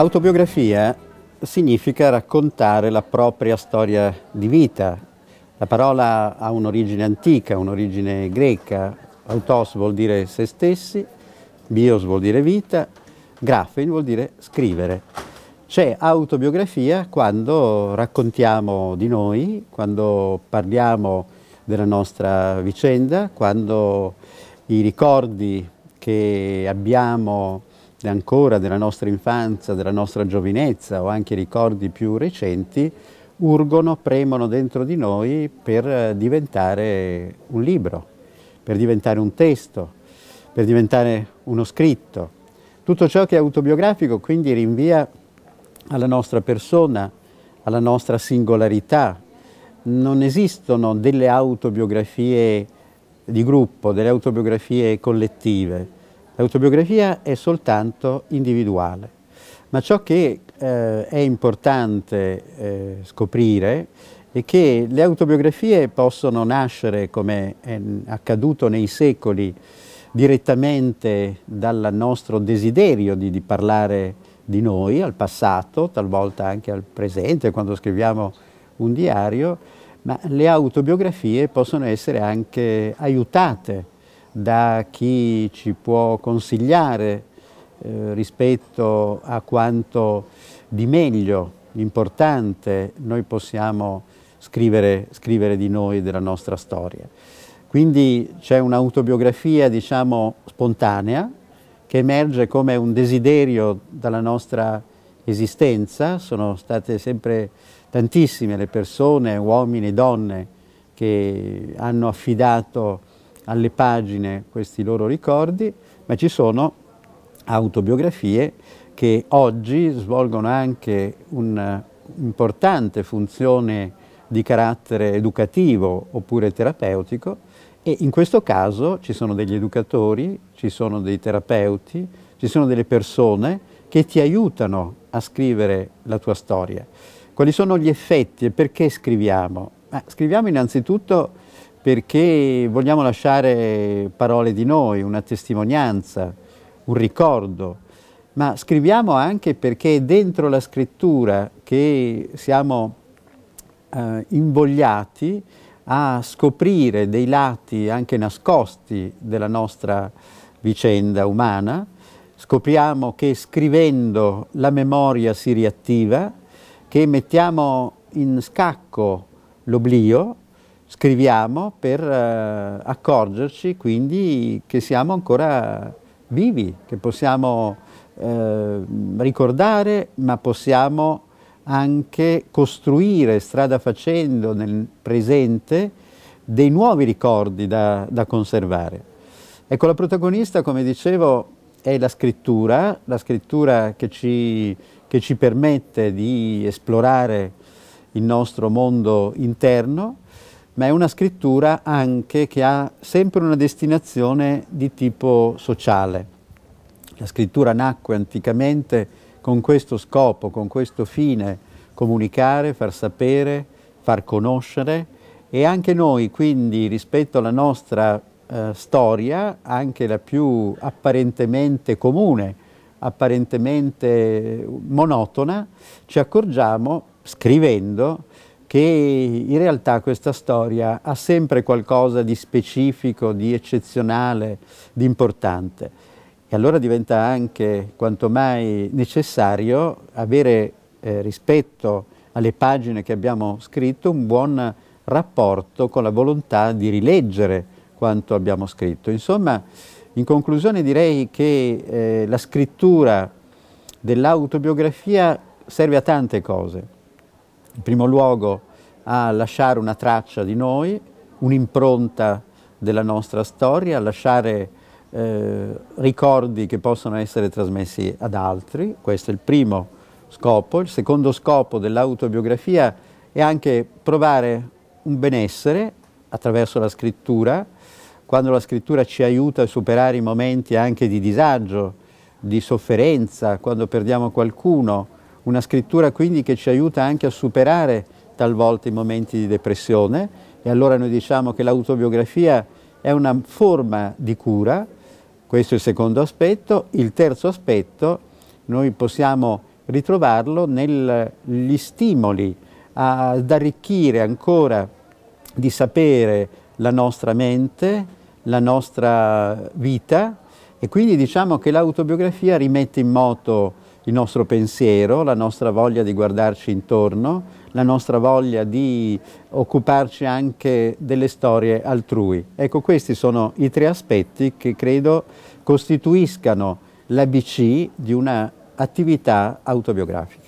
Autobiografia significa raccontare la propria storia di vita. La parola ha un'origine antica, un'origine greca. Autos vuol dire se stessi, bios vuol dire vita, graphein vuol dire scrivere. C'è autobiografia quando raccontiamo di noi, quando parliamo della nostra vicenda, quando i ricordi che abbiamo ancora della nostra infanzia, della nostra giovinezza o anche ricordi più recenti, urgono, premono dentro di noi per eh, diventare un libro, per diventare un testo, per diventare uno scritto. Tutto ciò che è autobiografico quindi rinvia alla nostra persona, alla nostra singolarità. Non esistono delle autobiografie di gruppo, delle autobiografie collettive L'autobiografia è soltanto individuale, ma ciò che eh, è importante eh, scoprire è che le autobiografie possono nascere, come è accaduto nei secoli, direttamente dal nostro desiderio di, di parlare di noi, al passato, talvolta anche al presente, quando scriviamo un diario, ma le autobiografie possono essere anche aiutate da chi ci può consigliare eh, rispetto a quanto di meglio, importante, noi possiamo scrivere, scrivere di noi, della nostra storia. Quindi c'è un'autobiografia, diciamo, spontanea, che emerge come un desiderio dalla nostra esistenza. Sono state sempre tantissime le persone, uomini e donne, che hanno affidato alle pagine questi loro ricordi, ma ci sono autobiografie che oggi svolgono anche un'importante eh, funzione di carattere educativo oppure terapeutico e in questo caso ci sono degli educatori, ci sono dei terapeuti, ci sono delle persone che ti aiutano a scrivere la tua storia. Quali sono gli effetti e perché scriviamo? Ma scriviamo innanzitutto perché vogliamo lasciare parole di noi, una testimonianza, un ricordo, ma scriviamo anche perché è dentro la scrittura che siamo eh, invogliati a scoprire dei lati anche nascosti della nostra vicenda umana, scopriamo che scrivendo la memoria si riattiva, che mettiamo in scacco l'oblio scriviamo per eh, accorgerci quindi che siamo ancora vivi, che possiamo eh, ricordare, ma possiamo anche costruire strada facendo nel presente dei nuovi ricordi da, da conservare. Ecco, la protagonista, come dicevo, è la scrittura, la scrittura che ci, che ci permette di esplorare il nostro mondo interno, ma è una scrittura anche che ha sempre una destinazione di tipo sociale. La scrittura nacque anticamente con questo scopo, con questo fine, comunicare, far sapere, far conoscere e anche noi quindi rispetto alla nostra eh, storia, anche la più apparentemente comune, apparentemente monotona, ci accorgiamo, scrivendo, che in realtà questa storia ha sempre qualcosa di specifico, di eccezionale, di importante. E allora diventa anche quanto mai necessario avere eh, rispetto alle pagine che abbiamo scritto un buon rapporto con la volontà di rileggere quanto abbiamo scritto. Insomma, in conclusione direi che eh, la scrittura dell'autobiografia serve a tante cose in primo luogo a lasciare una traccia di noi, un'impronta della nostra storia, a lasciare eh, ricordi che possono essere trasmessi ad altri, questo è il primo scopo. Il secondo scopo dell'autobiografia è anche provare un benessere attraverso la scrittura, quando la scrittura ci aiuta a superare i momenti anche di disagio, di sofferenza, quando perdiamo qualcuno, una scrittura quindi che ci aiuta anche a superare talvolta i momenti di depressione e allora noi diciamo che l'autobiografia è una forma di cura, questo è il secondo aspetto. Il terzo aspetto, noi possiamo ritrovarlo negli stimoli ad arricchire ancora di sapere la nostra mente, la nostra vita e quindi diciamo che l'autobiografia rimette in moto il nostro pensiero, la nostra voglia di guardarci intorno, la nostra voglia di occuparci anche delle storie altrui. Ecco, questi sono i tre aspetti che credo costituiscano l'ABC di una attività autobiografica.